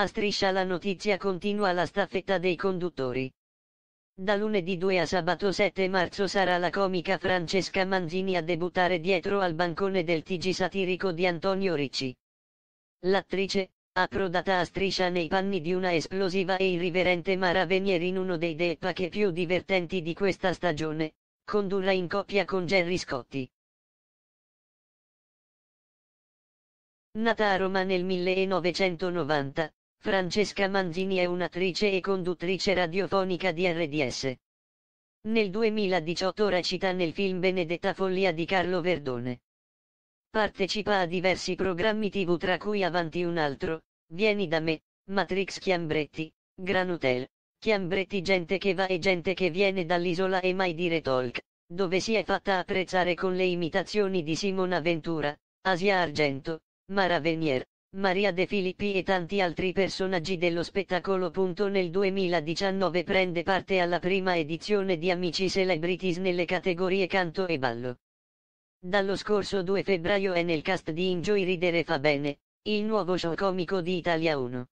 A striscia la notizia continua la staffetta dei conduttori. Da lunedì 2 a sabato 7 marzo sarà la comica Francesca Manzini a debuttare dietro al bancone del TG satirico di Antonio Ricci. L'attrice, approdata a striscia nei panni di una esplosiva e irriverente Mara Venier in uno dei deepache più divertenti di questa stagione, condurrà in coppia con Jerry Scotti. Nata a Roma nel 1990, Francesca Manzini è un'attrice e conduttrice radiofonica di RDS. Nel 2018 recita nel film Benedetta Follia di Carlo Verdone. Partecipa a diversi programmi tv tra cui Avanti un altro, Vieni da me, Matrix Chiambretti, Gran Hotel, Chiambretti gente che va e gente che viene dall'isola e mai dire talk, dove si è fatta apprezzare con le imitazioni di Simona Ventura, Asia Argento, Mara Venier, Maria De Filippi e tanti altri personaggi dello spettacolo. Nel 2019 prende parte alla prima edizione di Amici Celebrities nelle categorie canto e ballo. Dallo scorso 2 febbraio è nel cast di Enjoy Ridere Fa Bene, il nuovo show comico di Italia 1.